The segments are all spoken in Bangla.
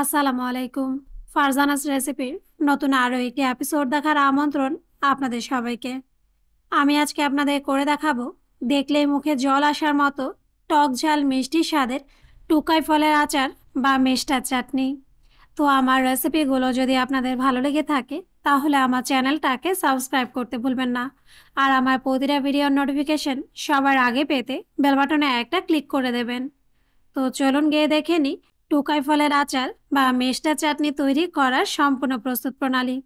আসসালামু আলাইকুম ফারজানাস রেসিপির নতুন আরও একটি এপিসোড দেখার আমন্ত্রণ আপনাদের সবাইকে আমি আজকে আপনাদের করে দেখাবো দেখলে মুখে জল আসার মতো টক ঝাল মিষ্টি স্বাদের টুকাই ফলের আচার বা মিষ্টার চাটনি তো আমার রেসিপিগুলো যদি আপনাদের ভালো লেগে থাকে তাহলে আমার চ্যানেলটাকে সাবস্ক্রাইব করতে ভুলবেন না আর আমার প্রতিটা ভিডিওর নোটিফিকেশন সবার আগে পেতে বেলবাটনে একটা ক্লিক করে দেবেন তো চলুন গিয়ে দেখে নিই টোকাই ফলের আচার বা মেষ্টা চাটনি তৈরি করার সম্পূর্ণ প্রস্তুত প্রণালী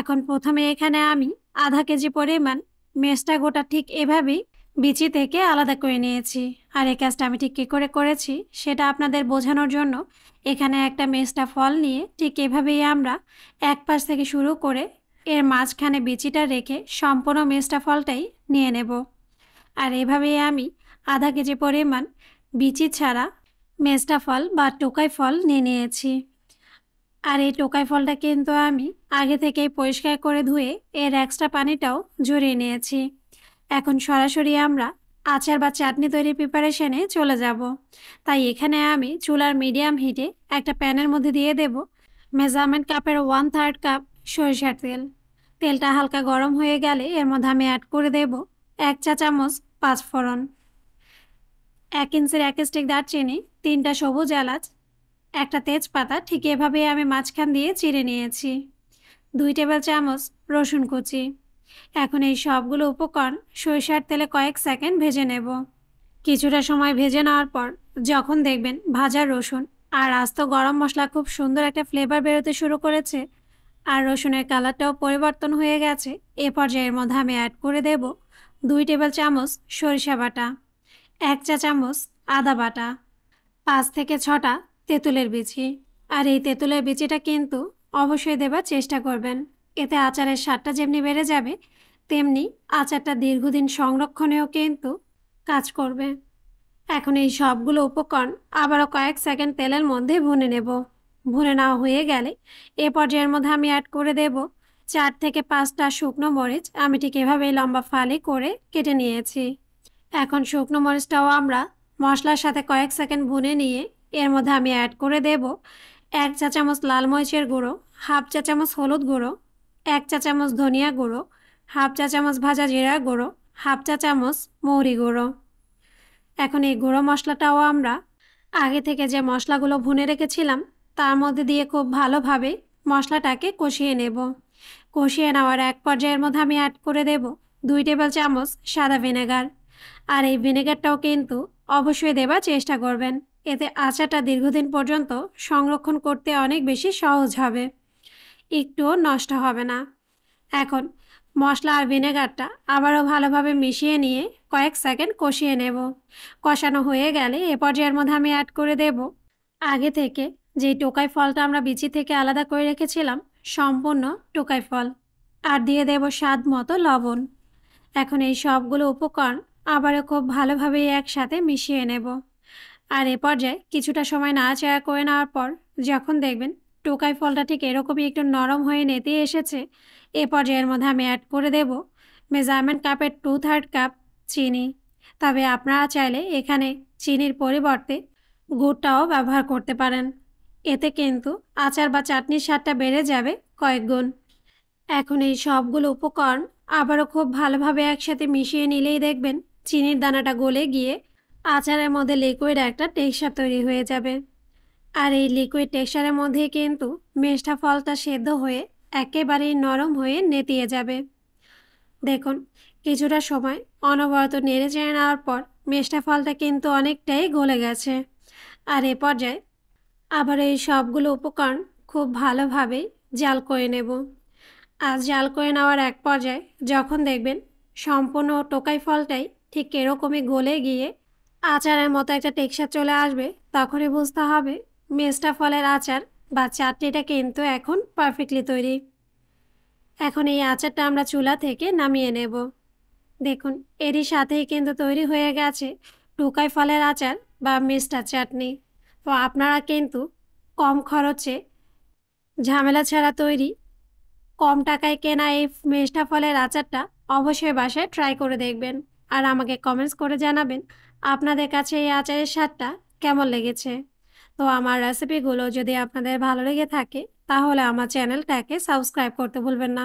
এখন প্রথমে এখানে আমি আধা কেজি পরিমাণ মেষ্টা গোটা ঠিক এভাবেই বিচি থেকে আলাদা করে নিয়েছি আর এই কাজটা আমি ঠিক কী করে করেছি সেটা আপনাদের বোঝানোর জন্য এখানে একটা মেষ্টা ফল নিয়ে ঠিক এভাবেই আমরা এক পাশ থেকে শুরু করে এর মাঝখানে বিচিটা রেখে সম্পূর্ণ মেষ্টা ফলটাই নিয়ে নেব আর এভাবেই আমি আধা কেজি পরিমাণ বিচি ছাড়া মেজটা ফল বা টোকাই ফল নিয়ে নিয়েছি আর এই টোকাই ফলটা কিন্তু আমি আগে থেকেই পরিষ্কার করে ধুয়ে এর এক্সট্রা পানিটাও জড়িয়ে নিয়েছি এখন সরাসরি আমরা আচার বা চাটনি তৈরি প্রিপারেশানে চলে যাব তাই এখানে আমি চুলার মিডিয়াম হিটে একটা প্যানের মধ্যে দিয়ে দেব মেজারমেন্ট কাপের ওয়ান থার্ড কাপ সরিষার তেল তেলটা হালকা গরম হয়ে গেলে এর মধ্যে আমি অ্যাড করে দেব এক চা চামচ পাঁচফোড়ন এক ইঞ্চের এক স্টিক দারচিনি তিনটা সবুজ এলাচ একটা তেজপাতা ঠিক এভাবে আমি মাঝখান দিয়ে চিড়ে নিয়েছি দুই টেবিল চামচ রসুন কুচি এখন এই সবগুলো উপকরণ সরিষার তেলে কয়েক সেকেন্ড ভেজে নেব কিছুটা সময় ভেজে নেওয়ার পর যখন দেখবেন ভাজা রসুন আর আস্ত গরম মশলা খুব সুন্দর একটা ফ্লেভার বেরোতে শুরু করেছে আর রসুনের কালারটাও পরিবর্তন হয়ে গেছে এ পর্যায়ের মধ্যে আমি অ্যাড করে দেব দুই টেবিল চামচ সরিষা বাটা এক চা চামচ আদা বাটা পাঁচ থেকে ছটা তেঁতুলের বিচি আর এই তেঁতুলের বিচিটা কিন্তু অবশ্যই দেবার চেষ্টা করবেন এতে আচারের স্বাদটা যেমনি বেড়ে যাবে তেমনি আচারটা দীর্ঘদিন সংরক্ষণেও কিন্তু কাজ করবে এখন এই সবগুলো উপকরণ আবারও কয়েক সেকেন্ড তেলের মধ্যে ভুনে নেব ভুনে নেওয়া হয়ে গেলে এ পর্যায়ের মধ্যে আমি অ্যাড করে দেব চার থেকে পাঁচটা শুকনো মরিচ আমি ঠিক এভাবেই লম্বা ফালি করে কেটে নিয়েছি এখন শুকনো মরিচটাও আমরা মশলার সাথে কয়েক সেকেন্ড ভুনে নিয়ে এর মধ্যে আমি অ্যাড করে দেব এক চা চামচ লাল মরিচের গুঁড়ো হাফ চা চামচ হলুদ গুঁড়ো এক চা চামচ ধনিয়া গুঁড়ো হাফ চা চামচ ভাজা জিরা গুঁড়ো হাফ চা চামচ মৌরি গুঁড়ো এখন এই গুঁড়ো মশলাটাও আমরা আগে থেকে যে মশলাগুলো ভুনে রেখেছিলাম তার মধ্যে দিয়ে খুব ভালোভাবে মশলাটাকে কষিয়ে নেব কষিয়ে নেওয়ার এক পর্যায়ের মধ্যে আমি অ্যাড করে দেব দুই টেবিল চামচ সাদা ভিনেগার আর এই ভিনেগারটাও কিন্তু অবশ্যই দেবার চেষ্টা করবেন এতে আচাটা দীর্ঘদিন পর্যন্ত সংরক্ষণ করতে অনেক বেশি সহজ হবে একটুও নষ্ট হবে না এখন মশলা আর ভিনেগারটা আবারও ভালোভাবে মিশিয়ে নিয়ে কয়েক সেকেন্ড কষিয়ে নেব কষানো হয়ে গেলে এ পর্যায়ের মধ্যে আমি অ্যাড করে দেব আগে থেকে যে টোকাই ফলটা আমরা বিচি থেকে আলাদা করে রেখেছিলাম সম্পূর্ণ টোকাই ফল আর দিয়ে দেব স্বাদ মতো লবণ এখন এই সবগুলো উপকরণ আবারও খুব ভালোভাবে একসাথে মিশিয়ে নেব আর এ পর্যায়ে কিছুটা সময় নাড়াচাড়া করে নেওয়ার পর যখন দেখবেন টোকাই ফলটা ঠিক এরকমই একটু নরম হয়ে নেতে এসেছে এ পর্যায়ের মধ্যে আমি অ্যাড করে দেব মেজারমেন্ট কাপের টু থার্ড কাপ চিনি তবে আপনারা চাইলে এখানে চিনির পরিবর্তে গুড়টাও ব্যবহার করতে পারেন এতে কিন্তু আচার বা চাটনির স্বাদটা বেড়ে যাবে কয়েক গুণ এখন এই সবগুলো উপকরণ আবারও খুব ভালোভাবে একসাথে মিশিয়ে নিলেই দেখবেন চিনির দানাটা গলে গিয়ে আচারের মধ্যে লিকুইড একটা টেক্সচার তৈরি হয়ে যাবে আর এই লিকুইড টেক্সচারের মধ্যে কিন্তু মেষ্টা ফলটা সেদ্ধ হয়ে একেবারেই নরম হয়ে নেতিয়ে যাবে দেখুন কিছুটা সময় অনবরত নেড়ে চেড়ে নেওয়ার পর মেষ্টা ফলটা কিন্তু অনেকটাই গলে গেছে আর এ পর্যায়ে আবার এই সবগুলো উপকরণ খুব ভালোভাবে জাল করে নেব আর জাল করে নেওয়ার এক পর্যায়ে যখন দেখবেন সম্পূর্ণ টোকাই ফলটাই ঠিক এরকমই গলে গিয়ে আচারের মতো একটা টেকসা চলে আসবে তখনই বুঝতে হবে মেস্টা ফলের আচার বা চাটনিটা কিন্তু এখন পারফেক্টলি তৈরি এখন এই আচারটা আমরা চুলা থেকে নামিয়ে নেব দেখুন এরই সাথেই কিন্তু তৈরি হয়ে গেছে টুকাই ফলের আচার বা মিষ্টার চাটনি তো আপনারা কিন্তু কম খরচে ঝামেলা ছাড়া তৈরি কম টাকায় কেনা এই মেষ্টা ফলের আচারটা অবশ্যই বাসায় ট্রাই করে দেখবেন আর আমাকে কমেন্টস করে জানাবেন আপনাদের কাছে এই আচারের স্বাদটা কেমন লেগেছে তো আমার রেসিপিগুলো যদি আপনাদের ভালো লেগে থাকে তাহলে আমার চ্যানেলটাকে সাবস্ক্রাইব করতে ভুলবেন না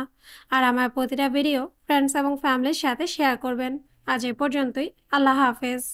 আর আমার প্রতিটা ভিডিও ফ্রেন্ডস এবং ফ্যামিলির সাথে শেয়ার করবেন আজ এ পর্যন্তই আল্লাহ হাফেজ